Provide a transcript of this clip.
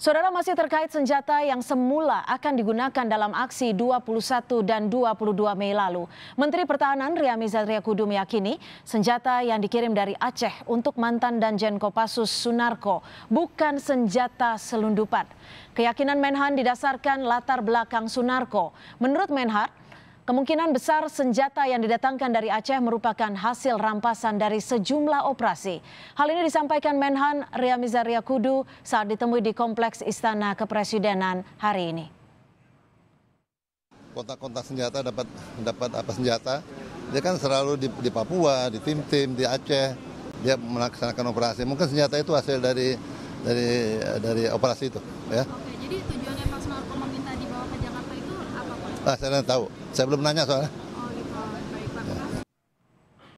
Saudara masih terkait senjata yang semula akan digunakan dalam aksi 21 dan 22 Mei lalu. Menteri Pertahanan Ria Mizatria Kudu meyakini senjata yang dikirim dari Aceh untuk mantan dan Kopassus Sunarko bukan senjata selundupan. Keyakinan Menhan didasarkan latar belakang Sunarko. Menurut Menhan, Kemungkinan besar senjata yang didatangkan dari Aceh merupakan hasil rampasan dari sejumlah operasi. Hal ini disampaikan Menhan Ria Mizaria Kudu saat ditemui di Kompleks Istana Kepresidenan hari ini. Kontak-kontak senjata dapat dapat apa senjata? Dia kan selalu di, di Papua, di tim-tim, di Aceh. Dia melaksanakan operasi. Mungkin senjata itu hasil dari dari dari operasi itu, ya. Oke, jadi tujuan Pak Sunarko meminta dibawa ke Jakarta itu apa, Pak? Ah, saya tahu. Saya belum nanya soalnya.